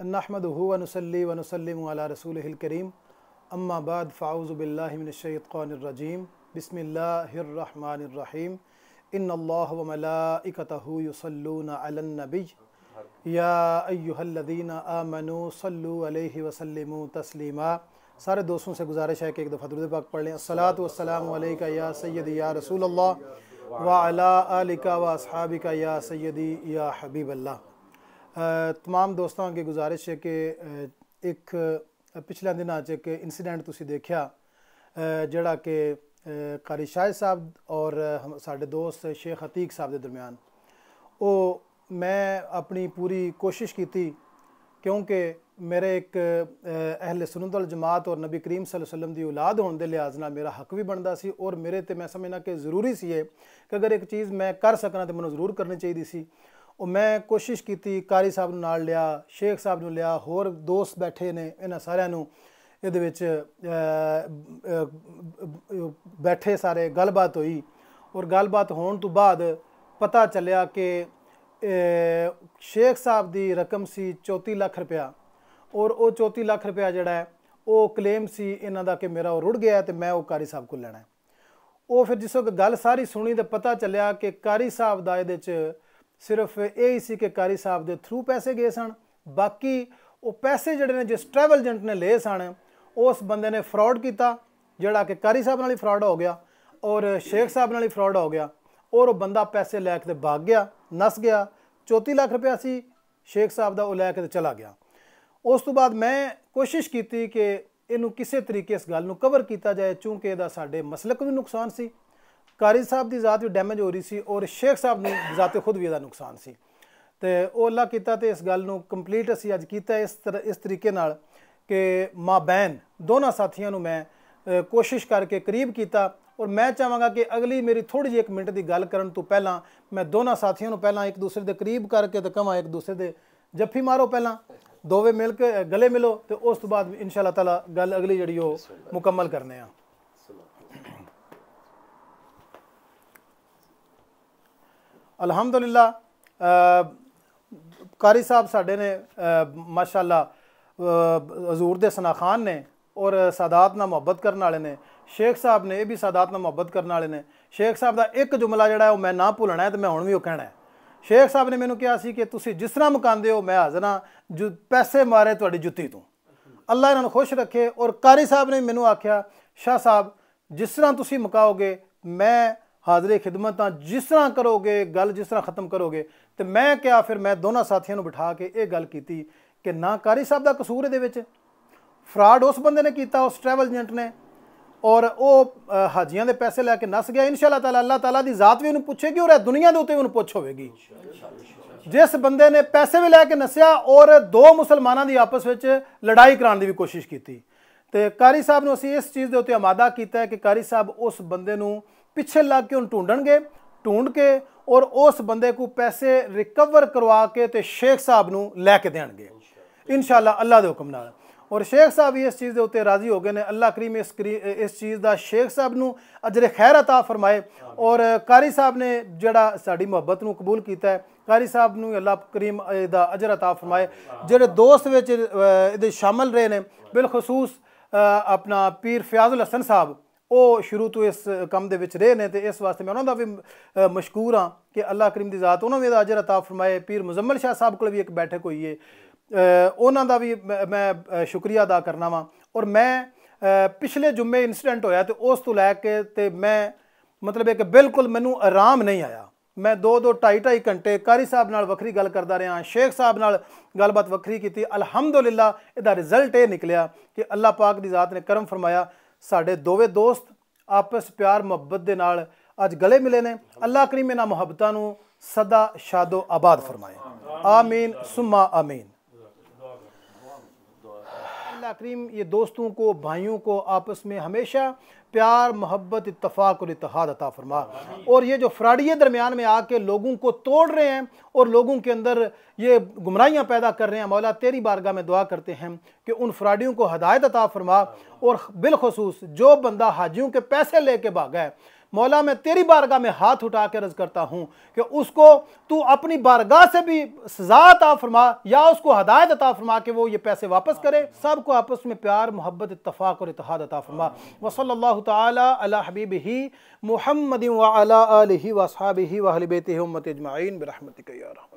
الله الرحمن الرحيم रसूल करीम अम्माबाद يصلون बसमीम النبي يا ايها الذين امنوا صلوا عليه وسلموا तस्लीमा सारे दोस्तों से गुजारिश है कि एक दफ़ा दुरुद पाक पढ़ लें सलात वसलाम का या सैद या रसूल अल्लाह व अला आलिका व असहाबिका या सैदी या हबीब अल्लाह ਤਮਾਮ ਦੋਸਤਾਂ ਅੱਗੇ ਗੁਜ਼ਾਰਿਸ਼ ਹੈ ਕਿ ਇੱਕ ਪਿਛਲੇ ਦਿਨਾਂ 'ਚ ਇੱਕ ਇਨਸੀਡੈਂਟ ਤੁਸੀਂ ਦੇਖਿਆ ਜਿਹੜਾ ਕਿ ਕਾਰੀ ਸ਼ਾਹ ਸਾਹਿਬ ਔਰ ਸਾਡੇ ਦੋਸਤ ਸ਼ੇਖ ਹਤੀਕ ਸਾਹਿਬ ਦੇ ਦਰਮਿਆਨ ਉਹ ਮੈਂ ਆਪਣੀ ਪੂਰੀ ਕੋਸ਼ਿਸ਼ ਕੀਤੀ ਕਿਉਂਕਿ ਮੇਰੇ ਇੱਕ ਅਹਲ ਸੁਨਨਤੁਲ ਜਮਾਤ ਔਰ ਨਬੀ ਕਰੀਮ ਸੱਲੱਲਾਹੁ ਅਲੈਹਿ ਵਸੱਲਮ ਦੀ ਔਲਾਦ ਹੋਣ ਦੇ ਲਿਹਾਜ਼ ਨਾਲ ਮੇਰਾ ਹੱਕ ਵੀ ਬਣਦਾ ਸੀ ਔਰ ਮੇਰੇ ਤੇ ਮੈਂ ਸਮਝਣਾ ਕਿ ਜ਼ਰੂਰੀ ਸੀ ਇਹ ਕਿ ਅਗਰ ਇੱਕ ਚੀਜ਼ ਮੈਂ ਕਰ ਸਕਣਾ ਤੇ ਮੈਨੂੰ ਜ਼ਰੂਰ ਕਰਨੀ ਚਾਹੀਦੀ ਸੀ ਉਹ ਮੈਂ ਕੋਸ਼ਿਸ਼ ਕੀਤੀ ਕਾਰੀ ਸਾਹਿਬ ਨੂੰ ਨਾਲ ਲਿਆ ਸ਼ੇਖ ਸਾਹਿਬ ਨੂੰ ਲਿਆ ਹੋਰ ਦੋਸਤ ਬੈਠੇ ਨੇ ਇਹਨਾਂ ਸਾਰਿਆਂ ਨੂੰ ਇਹਦੇ ਵਿੱਚ ਬੈਠੇ ਸਾਰੇ ਗੱਲਬਾਤ ਹੋਈ ਔਰ ਗੱਲਬਾਤ ਹੋਣ ਤੋਂ ਬਾਅਦ ਪਤਾ ਚੱਲਿਆ ਕਿ ਸ਼ੇਖ ਸਾਹਿਬ ਦੀ ਰਕਮ ਸੀ 34 ਲੱਖ ਰੁਪਇਆ ਔਰ ਉਹ 34 ਲੱਖ ਰੁਪਇਆ ਜਿਹੜਾ ਹੈ ਉਹ ਕਲੇਮ ਸੀ ਇਹਨਾਂ ਦਾ ਕਿ ਮੇਰਾ ਉਹ ਰੁੜ ਗਿਆ ਤੇ ਮੈਂ ਉਹ ਕਾਰੀ ਸਾਹਿਬ ਕੋਲ ਲੈਣਾ ਉਹ ਫਿਰ ਜਿਸੋ ਗੱਲ ਸਾਰੀ ਸੁਣੀ ਤੇ ਪਤਾ ਚੱਲਿਆ ਕਿ ਕਾਰੀ ਸਾਹਿਬ ਦਾ ਇਹਦੇ ਵਿੱਚ ਸਿਰਫ ਇਹ ਹੀ ਸੀ ਕਿ ਕਾਰੀ ਸਾਹਿਬ ਦੇ ਥਰੂ ਪੈਸੇ ਗਏ ਸਨ ਬਾਕੀ ਉਹ ਪੈਸੇ ਜਿਹੜੇ ਨੇ ਜਿਸ ਟਰੈਵਲ ਏਜੰਟ ਨੇ ਲਏ ਸਨ ਉਸ ਬੰਦੇ ਨੇ ਫਰਾਡ ਕੀਤਾ ਜਿਹੜਾ ਕਿ ਕਾਰੀ ਸਾਹਿਬ ਨਾਲ ਹੀ ਫਰਾਡ ਹੋ ਗਿਆ ਔਰ ਸ਼ੇਖ ਸਾਹਿਬ ਨਾਲ ਹੀ ਫਰਾਡ ਹੋ ਗਿਆ ਔਰ ਉਹ ਬੰਦਾ ਪੈਸੇ ਲੈ ਕੇ ਤੇ ਗਿਆ ਨਸ ਗਿਆ 34 ਲੱਖ ਰੁਪਏ ਸੀ ਸ਼ੇਖ ਸਾਹਿਬ ਦਾ ਉਹ ਲੈ ਕੇ ਤੇ ਚਲਾ ਗਿਆ ਉਸ ਤੋਂ ਬਾਅਦ ਮੈਂ ਕੋਸ਼ਿਸ਼ ਕੀਤੀ ਕਿ ਇਹਨੂੰ ਕਿਸੇ ਤਰੀਕੇ ਇਸ ਗੱਲ ਨੂੰ ਕਵਰ ਕੀਤਾ ਜਾਏ ਕਿਉਂਕਿ ਇਹਦਾ ਸਾਡੇ ਮਸਲਕ ਨੂੰ ਨੁਕਸਾਨ ਸੀ ਕਾਰੀ ਸਾਹਿਬ ਦੀ ਜ਼ਾਤ ਵੀ ਡੈਮੇਜ ਹੋ ਰਹੀ ਸੀ ਔਰ ਸ਼ੇਖ ਸਾਹਿਬ ਨੂੰ ਜ਼ਾਤ ਖੁਦ ਵੀ ਇਹਦਾ ਨੁਕਸਾਨ ਸੀ ਤੇ ਉਹ ਅੱਲਾ ਕੀਤਾ ਤੇ ਇਸ ਗੱਲ ਨੂੰ ਕੰਪਲੀਟ ਅਸੀਂ ਅੱਜ ਕੀਤਾ ਇਸ ਇਸ ਤਰੀਕੇ ਨਾਲ ਕਿ ਬੈਨ ਦੋਨਾਂ ਸਾਥੀਆਂ ਨੂੰ ਮੈਂ ਕੋਸ਼ਿਸ਼ ਕਰਕੇ ਕਰੀਬ ਕੀਤਾ ਔਰ ਮੈਂ ਚਾਹਾਂਗਾ ਕਿ ਅਗਲੀ ਮੇਰੀ ਥੋੜੀ ਜਿਹੀ 1 ਮਿੰਟ ਦੀ ਗੱਲ ਕਰਨ ਤੋਂ ਪਹਿਲਾਂ ਮੈਂ ਦੋਨਾਂ ਸਾਥੀਆਂ ਨੂੰ ਪਹਿਲਾਂ ਇੱਕ ਦੂਸਰੇ ਦੇ ਕਰੀਬ ਕਰਕੇ ਤੇ ਕਹਾਂ ਇੱਕ ਦੂਸਰੇ ਦੇ ਜੱਫੀ ਮਾਰੋ ਪਹਿਲਾਂ ਦੋਵੇਂ ਮਿਲ ਕੇ ਗਲੇ ਮਿਲੋ ਤੇ ਉਸ ਤੋਂ ਬਾਅਦ ਇਨਸ਼ਾ ਅੱਲਾਹ ਤਾਲਾ ਗੱਲ ਅਗਲੀ ਜਿਹੜੀ ਉਹ ਮੁਕੰਮਲ ਕਰਨੇ ਆ ਅਲਹਮਦੁਲਿਲਾ ਕਾਰੀ ਸਾਹਿਬ ਸਾਡੇ ਨੇ ਮਾਸ਼ਾਅੱਲਾ ਹਜ਼ੂਰ ਦੇ ਸਨਾਖਾਨ ਨੇ ਔਰ ਸਾਦਾਤ ਨਾਲ ਮੁਹੱਬਤ ਕਰਨ ਵਾਲੇ ਨੇ ਸ਼ੇਖ ਸਾਹਿਬ ਨੇ ਇਹ ਵੀ ਸਾਦਾਤ ਨਾਲ ਮੁਹੱਬਤ ਕਰਨ ਵਾਲੇ ਨੇ ਸ਼ੇਖ ਸਾਹਿਬ ਦਾ ਇੱਕ ਜੁਮਲਾ ਜਿਹੜਾ ਉਹ ਮੈਂ ਨਾ ਭੁੱਲਣਾ ਹੈ ਤੇ ਮੈਂ ਹੁਣ ਵੀ ਉਹ ਕਹਿਣਾ ਹੈ ਸ਼ੇਖ ਸਾਹਿਬ ਨੇ ਮੈਨੂੰ ਕਿਹਾ ਸੀ ਕਿ ਤੁਸੀਂ ਜਿਸ ਤਰ੍ਹਾਂ ਮਕਾਂਦੇ ਹੋ ਮੈਂ ਹਾਜ਼ਰਾਂ ਜੋ ਪੈਸੇ ਮਾਰੇ ਤੁਹਾਡੀ ਜੁੱਤੀ ਤੋਂ ਅੱਲਾ ਇਹਨਾਂ ਨੂੰ ਖੁਸ਼ ਰੱਖੇ ਔਰ ਕਾਰੀ ਸਾਹਿਬ ਨੇ ਮੈਨੂੰ ਆਖਿਆ ਸ਼ਾਹ ਸਾਹਿਬ ਜਿਸ ਤਰ੍ਹਾਂ ਤੁਸੀਂ ਮਕਾਓਗੇ ਮੈਂ ਹਾਜ਼ਰੇ ਖਿਦਮਤ ਤਾਂ ਜਿਸ ਤਰ੍ਹਾਂ ਕਰੋਗੇ ਗੱਲ ਜਿਸ ਤਰ੍ਹਾਂ ਖਤਮ ਕਰੋਗੇ ਤੇ ਮੈਂ ਕਿਹਾ ਫਿਰ ਮੈਂ ਦੋਨਾਂ ਸਾਥੀਆਂ ਨੂੰ ਬਿਠਾ ਕੇ ਇਹ ਗੱਲ ਕੀਤੀ ਕਿ ਨਾ ਕਾਰੀ ਸਾਹਿਬ ਦਾ ਕਸੂਰ ਇਹਦੇ ਵਿੱਚ ਫਰਾਡ ਉਸ ਬੰਦੇ ਨੇ ਕੀਤਾ ਉਸ ਟਰੈਵਲ ਏਜੰਟ ਨੇ ਔਰ ਉਹ ਹਾਜੀਆਂ ਦੇ ਪੈਸੇ ਲੈ ਕੇ ਨਸ ਗਿਆ ਇਨਸ਼ਾਅੱਲਾ ਤਾਲਾ ਅੱਲਾਹ ਤਾਲਾ ਦੀ ਜ਼ਾਤ ਵੀ ਉਹਨੂੰ ਪੁੱਛੇਗੀ ਔਰ ਦੁਨੀਆ ਦੇ ਉੱਤੇ ਉਹਨੂੰ ਪੁੱਛ ਹੋਵੇਗੀ ਜਿਸ ਬੰਦੇ ਨੇ ਪੈਸੇ ਵੀ ਲੈ ਕੇ ਨਸਿਆ ਔਰ ਦੋ ਮੁਸਲਮਾਨਾਂ ਦੀ ਆਪਸ ਵਿੱਚ ਲੜਾਈ ਕਰਾਉਣ ਦੀ ਵੀ ਕੋਸ਼ਿਸ਼ ਕੀਤੀ ਤੇ ਕਾਰੀ ਸਾਹਿਬ ਨੂੰ ਅਸੀਂ ਇਸ ਚੀਜ਼ ਦੇ ਉੱਤੇ ਆਮਾਦਾ ਕੀਤਾ ਹੈ ਕਿ ਕਾਰੀ ਸਾਹਿਬ ਉਸ ਬੰਦੇ ਨੂੰ ਪਿੱਛੇ ਲੱਗ ਕੇ ਉਹਨੂੰ ਢੂੰਡਣਗੇ ਢੂੰਡ ਕੇ ਔਰ ਉਸ ਬੰਦੇ ਕੋ ਪੈਸੇ ਰਿਕਵਰ ਕਰਵਾ ਕੇ ਤੇ ਸ਼ੇਖ ਸਾਹਿਬ ਨੂੰ ਲੈ ਕੇ ਦੇਣਗੇ ਇਨਸ਼ਾਅੱਲਾ ਅੱਲਾ ਦੇ ਹੁਕਮ ਨਾਲ ਔਰ ਸ਼ੇਖ ਸਾਹਿਬ ਇਸ ਚੀਜ਼ ਦੇ ਉੱਤੇ ਰਾਜ਼ੀ ਹੋ ਗਏ ਨੇ ਅੱਲਾ ਕਰੀਮ ਇਸ ਇਸ ਚੀਜ਼ ਦਾ ਸ਼ੇਖ ਸਾਹਿਬ ਨੂੰ ਅਜਰ ਖੈਰ عطا ਫਰਮਾਏ ਔਰ ਕਾਰੀ ਸਾਹਿਬ ਨੇ ਜਿਹੜਾ ਸਾਡੀ ਮੁਹੱਬਤ ਨੂੰ ਕਬੂਲ ਕੀਤਾ ਹੈ ਕਾਰੀ ਸਾਹਿਬ ਨੂੰ ਅੱਲਾ ਕਰੀਮ ਦਾ ਅਜਰ عطا ਫਰਮਾਏ ਜਿਹੜੇ ਦੋਸਤ ਵਿੱਚ ਇਹਦੇ ਸ਼ਾਮਲ ਰਹੇ ਨੇ ਬਿਲਖਸੂਸ ਆਪਣਾ ਪੀਰ ਫਿਆਜ਼ੁਲ ਹਸਨ ਸਾਹਿਬ ਉਹ ਸ਼ੁਰੂ ਤੋਂ ਇਸ ਕੰਮ ਦੇ ਵਿੱਚ ਰਹੇ ਨੇ ਤੇ ਇਸ ਵਾਸਤੇ ਮੈਂ ਉਹਨਾਂ ਦਾ ਵੀ ਮਸ਼ਕੂਰ ਹਾਂ ਕਿ ਅੱਲਾਹ ਕਰੀਮ ਦੀ ਜ਼ਾਤ ਉਹਨਾਂ ਵੀ ਅਜਰ عطا ਫਰਮਾਏ ਪੀਰ ਮੁਜ਼ਮਲ ਸ਼ਾਹ ਸਾਹਿਬ ਕੋਲ ਵੀ ਇੱਕ ਬੈਠਕ ਹੋਈ ਏ ਉਹਨਾਂ ਦਾ ਵੀ ਮੈਂ ਸ਼ੁਕਰੀਆ ਅਦਾ ਕਰਨਾ ਵਾਂ ਔਰ ਮੈਂ ਪਿਛਲੇ ਜੁਮੇ ਇਨਸੀਡੈਂਟ ਹੋਇਆ ਤੇ ਉਸ ਤੋਂ ਲੈ ਕੇ ਤੇ ਮੈਂ ਮਤਲਬ ਇਹ ਕਿ ਬਿਲਕੁਲ ਮੈਨੂੰ ਆਰਾਮ ਨਹੀਂ ਆਇਆ ਮੈਂ 2-2 2.5 ਘੰਟੇ ਕਾਰੀ ਸਾਹਿਬ ਨਾਲ ਵੱਖਰੀ ਗੱਲ ਕਰਦਾ ਰਿਹਾ ਸ਼ੇਖ ਸਾਹਿਬ ਨਾਲ ਗੱਲਬਾਤ ਵੱਖਰੀ ਕੀਤੀ ਅਲਹਮਦੁਲਿਲਾ ਇਹਦਾ ਰਿਜ਼ਲਟ ਇਹ ਨਿਕਲਿਆ ਕਿ ਅੱਲਾਹ ਪਾਕ ਦੀ ਜ਼ਾਤ ਨੇ ਕਰਮ ਫਰਮਾਇਆ ਸਾਡੇ ਦੋਵੇਂ ਦੋਸਤ ਆਪਸ ਪਿਆਰ ਮੁਹੱਬਤ ਦੇ ਨਾਲ ਅੱਜ ਗਲੇ ਮਿਲੇ ਨੇ ਅੱਲਾ ਕਰੀਮ ਇਹਨਾਂ ਮੁਹੱਬਤਾਂ ਨੂੰ ਸਦਾ ਸ਼ਾਦੋ ਆਬਾਦ ਫਰਮਾਏ ਆਮੀਨ ਸੁਮਾ ਆਮੀਨ अकरीम ये दोस्तों को भाइयों को आपस में हमेशा प्यार मोहब्बत इतफ़ाक़ और इतहाद अता फरमा और ये जो फ्राडिये दरमियान में आके लोगों को तोड़ रहे हैं और लोगों के अंदर ये गुमराहियाँ पैदा कर रहे हैं मौला तेरी बारगाह में दुआ करते हैं कि उन फ्राडियों को हदायत अता फरमा और बिलखसूस जो बंदा हाजियों के पैसे ले कर भागा है मौला मैं तेरी बारगाह में हाथ उठा के रज करता हूँ कि उसको तू अपनी बारगाह से भी सजा अता फरमा या उसको हदायत अता फरमा कि वो ये पैसे वापस करे सबको आपस में प्यार मोहब्बत इतफाक़ और इतिहाद अता फरमा वसल तबीब ही मुहमद वाली वसाब ही वहलबेत उम्मत अजमाइन बरहमत यारा